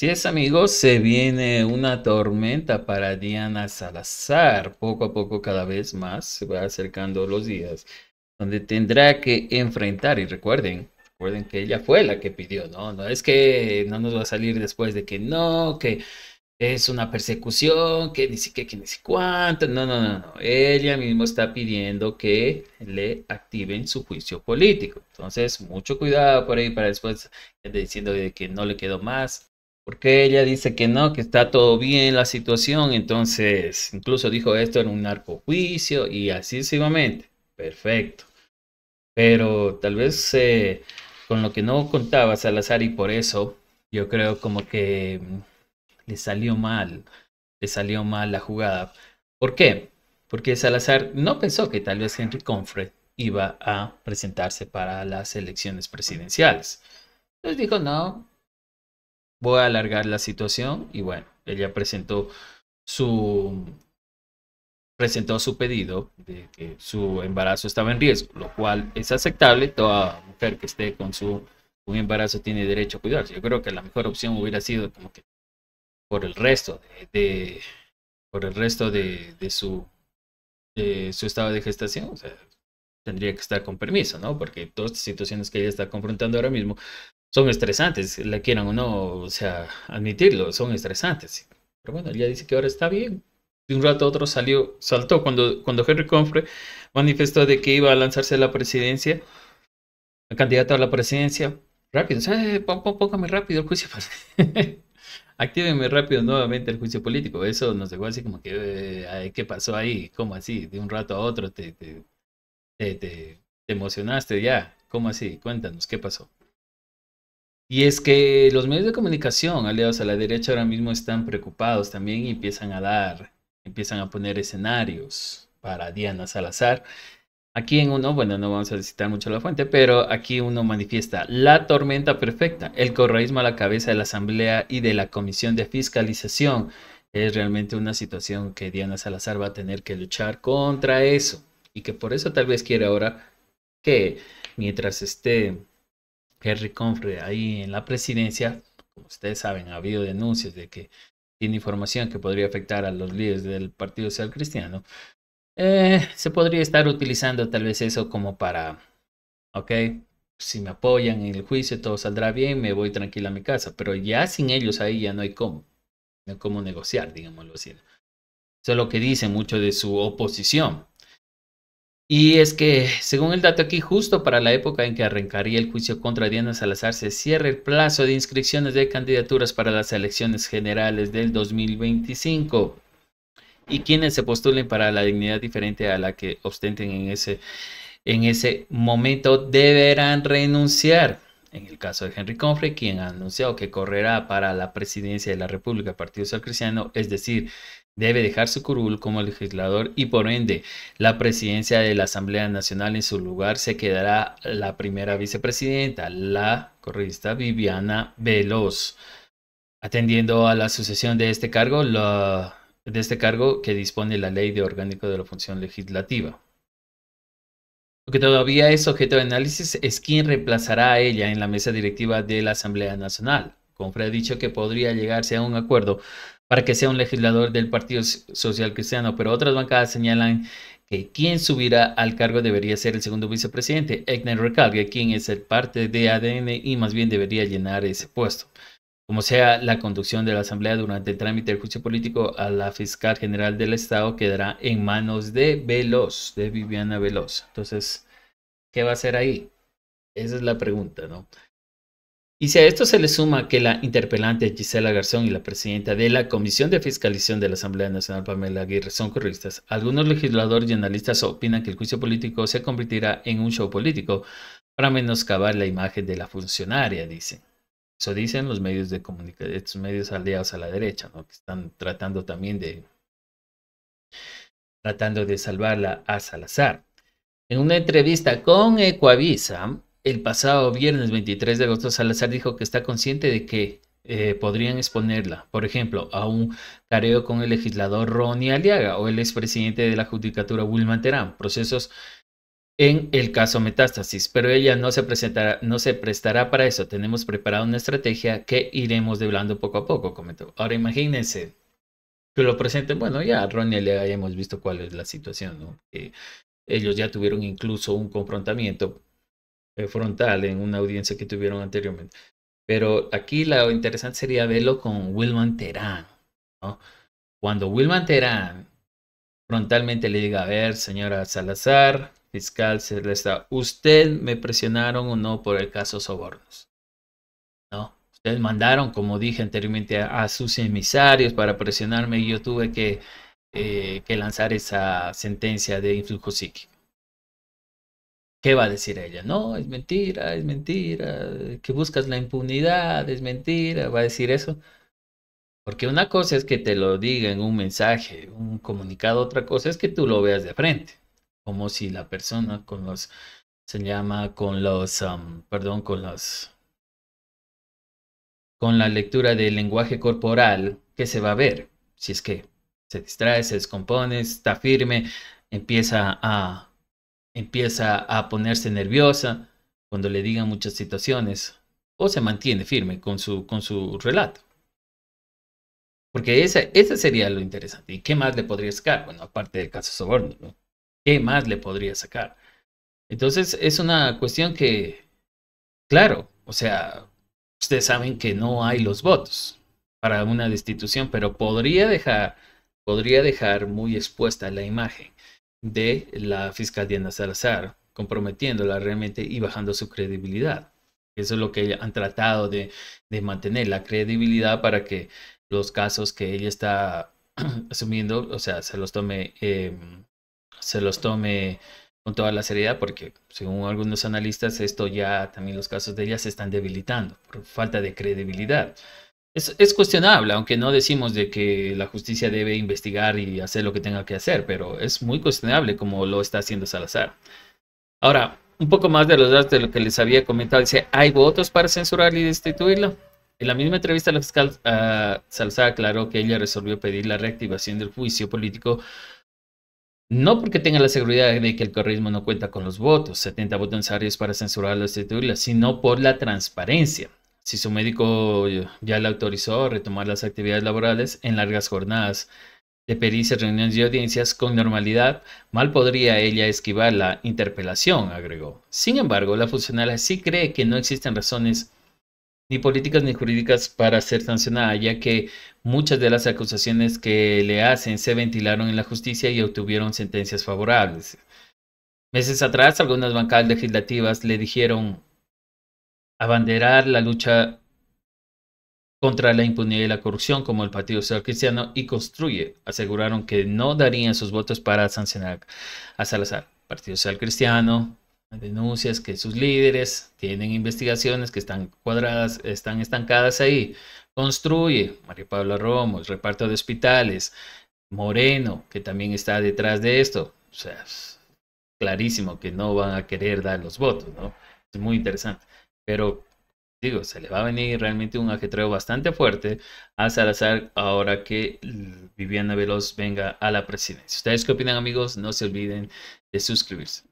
Si es, amigos, se viene una tormenta para Diana Salazar. Poco a poco, cada vez más se va acercando los días donde tendrá que enfrentar. Y recuerden, recuerden que ella fue la que pidió, ¿no? No es que no nos va a salir después de que no, que es una persecución, que ni siquiera, que ni si cuánto. No, no, no, no. Ella misma está pidiendo que le activen su juicio político. Entonces, mucho cuidado por ahí para después diciendo de que no le quedó más porque ella dice que no, que está todo bien la situación, entonces incluso dijo esto en un narcojuicio y así sucesivamente. Perfecto. Pero tal vez eh, con lo que no contaba Salazar y por eso yo creo como que mm, le salió mal, le salió mal la jugada. ¿Por qué? Porque Salazar no pensó que tal vez Henry Confred iba a presentarse para las elecciones presidenciales. Entonces dijo, no, voy a alargar la situación y bueno, ella presentó su presentó su pedido de que su embarazo estaba en riesgo, lo cual es aceptable, toda mujer que esté con su un embarazo tiene derecho a cuidarse. Yo creo que la mejor opción hubiera sido como que por el resto de, por el resto de, su su estado de gestación, tendría que estar con permiso, ¿no? Porque todas estas situaciones que ella está confrontando ahora mismo son estresantes, la quieran o no, o sea, admitirlo, son estresantes. Pero bueno, ya dice que ahora está bien. De un rato a otro salió, saltó cuando, cuando Henry Confre manifestó de que iba a lanzarse a la presidencia, el candidato a la presidencia. Rápido, sea, eh, póngame rápido el juicio. Actívenme rápido nuevamente el juicio político. Eso nos dejó así como que, eh, ¿qué pasó ahí? ¿Cómo así? De un rato a otro te, te, te, te emocionaste ya. ¿Cómo así? Cuéntanos, ¿qué pasó? Y es que los medios de comunicación aliados a la derecha ahora mismo están preocupados también y empiezan a dar, empiezan a poner escenarios para Diana Salazar. Aquí en uno, bueno, no vamos a citar mucho la fuente, pero aquí uno manifiesta la tormenta perfecta, el corraísmo a la cabeza de la Asamblea y de la Comisión de Fiscalización. Es realmente una situación que Diana Salazar va a tener que luchar contra eso y que por eso tal vez quiere ahora que mientras esté Henry Confrey ahí en la presidencia, como ustedes saben, ha habido denuncias de que tiene información que podría afectar a los líderes del Partido Social Cristiano, eh, se podría estar utilizando tal vez eso como para, ok, si me apoyan en el juicio, todo saldrá bien, me voy tranquila a mi casa, pero ya sin ellos ahí ya no hay cómo, no hay cómo negociar, digámoslo así. Eso es lo que dice mucho de su oposición, y es que, según el dato aquí, justo para la época en que arrancaría el juicio contra Diana Salazar, se cierra el plazo de inscripciones de candidaturas para las elecciones generales del 2025 y quienes se postulen para la dignidad diferente a la que ostenten en ese, en ese momento deberán renunciar. En el caso de Henry Confrey, quien ha anunciado que correrá para la presidencia de la República Partido Social Cristiano, es decir, debe dejar su curul como legislador y por ende la presidencia de la Asamblea Nacional en su lugar se quedará la primera vicepresidenta, la corrista Viviana Veloz. Atendiendo a la sucesión de este cargo, de este cargo que dispone la Ley de Orgánico de la Función Legislativa. Lo que todavía es objeto de análisis es quién reemplazará a ella en la mesa directiva de la Asamblea Nacional. Confre ha dicho que podría llegarse a un acuerdo para que sea un legislador del Partido Social Cristiano, pero otras bancadas señalan que quien subirá al cargo debería ser el segundo vicepresidente, Egner Recalgue, quien es el parte de ADN y más bien debería llenar ese puesto. Como sea, la conducción de la Asamblea durante el trámite del juicio político a la fiscal general del Estado quedará en manos de Veloz, de Viviana Veloz. Entonces, ¿qué va a hacer ahí? Esa es la pregunta, ¿no? Y si a esto se le suma que la interpelante Gisela Garzón y la presidenta de la Comisión de Fiscalización de la Asamblea Nacional Pamela Aguirre son corristas, algunos legisladores y analistas opinan que el juicio político se convertirá en un show político para menoscabar la imagen de la funcionaria, dicen. Eso dicen los medios de comunicación, estos medios aliados a la derecha, que están tratando también de tratando de salvarla a Salazar. En una entrevista con Ecoavisa, el pasado viernes 23 de agosto, Salazar dijo que está consciente de que eh, podrían exponerla, por ejemplo, a un careo con el legislador Ronnie Aliaga o el expresidente de la Judicatura Wilman Terán, procesos en el caso Metástasis, pero ella no se, presentará, no se prestará para eso. Tenemos preparada una estrategia que iremos deblando poco a poco, comentó. Ahora imagínense que lo presenten, bueno, ya Ronnie Aliaga ya hemos visto cuál es la situación, ellos ya tuvieron incluso un confrontamiento eh, frontal en una audiencia que tuvieron anteriormente. Pero aquí lo interesante sería verlo con Wilman Terán. ¿no? Cuando Wilman Terán frontalmente le diga, a ver, señora Salazar, fiscal se está, usted me presionaron o no por el caso Sobornos. ¿No? Ustedes mandaron, como dije anteriormente, a, sus emisarios para presionarme y yo tuve que, eh, que lanzar esa sentencia de influjo psíquico. ¿Qué va a decir ella? No, es mentira, es mentira, que buscas la impunidad, es mentira, va a decir eso. Porque una cosa es que te lo diga en un mensaje, un comunicado, otra cosa es que tú lo veas de frente, como si la persona con los, se llama, con los, perdón, con los, con la lectura del lenguaje corporal, ¿qué se va a ver, si es que se distrae, se descompone, está firme, empieza a empieza a ponerse nerviosa cuando le digan muchas situaciones o se mantiene firme con su, con su relato. Porque esa sería lo interesante. ¿Y qué más le podría sacar? Bueno, aparte del caso soborno, ¿Qué más le podría sacar? Entonces, es una cuestión que, claro, o sea, ustedes saben que no hay los votos para una destitución, pero podría dejar, podría dejar muy expuesta la imagen de la fiscal Diana Salazar, comprometiéndola realmente y bajando su credibilidad. Eso es lo que han tratado de, mantener, la credibilidad para que los casos que ella está asumiendo, o sea, se los tome, em, se los tome con toda la seriedad, porque según algunos analistas, esto ya, también los casos de ella se están debilitando por falta de credibilidad. Es, cuestionable, aunque no decimos de que la justicia debe investigar y hacer lo que tenga que hacer, pero es muy cuestionable como lo está haciendo Salazar. Ahora, un poco más de los datos de lo que les había comentado, dice, ¿hay votos para censurar y destituirlo? En la misma entrevista, la fiscal ah, Salazar aclaró que ella resolvió pedir la reactivación del juicio político no porque tenga la seguridad de que el correísmo no cuenta con los votos, 70 votos necesarios para censurarlo y destituirla, sino por la transparencia si su médico ya le autorizó a retomar las actividades laborales en largas jornadas de pericias, reuniones y audiencias con normalidad, mal podría ella esquivar la interpelación, agregó. Sin embargo, la funcionaria sí cree que no existen razones ni políticas ni jurídicas para ser sancionada, ya que muchas de las acusaciones que le hacen se ventilaron en la justicia y obtuvieron sentencias favorables. Meses atrás, algunas bancadas legislativas le dijeron abanderar la lucha contra la impunidad y la corrupción como el Partido Social Cristiano y Construye. Aseguraron que no darían sus votos para sancionar a Salazar. Partido Social Cristiano, denuncias que sus líderes tienen investigaciones que están cuadradas, están estancadas ahí. Construye, María Pablo Romo, el reparto de hospitales, Moreno, que también está detrás de esto. O sea, es clarísimo que no van a querer dar los votos, ¿no? Es muy interesante. Pero digo, se le va a venir realmente un ajetreo bastante fuerte a Salazar ahora que Viviana Veloz venga a la presidencia. ¿Ustedes qué opinan amigos? No se olviden de suscribirse.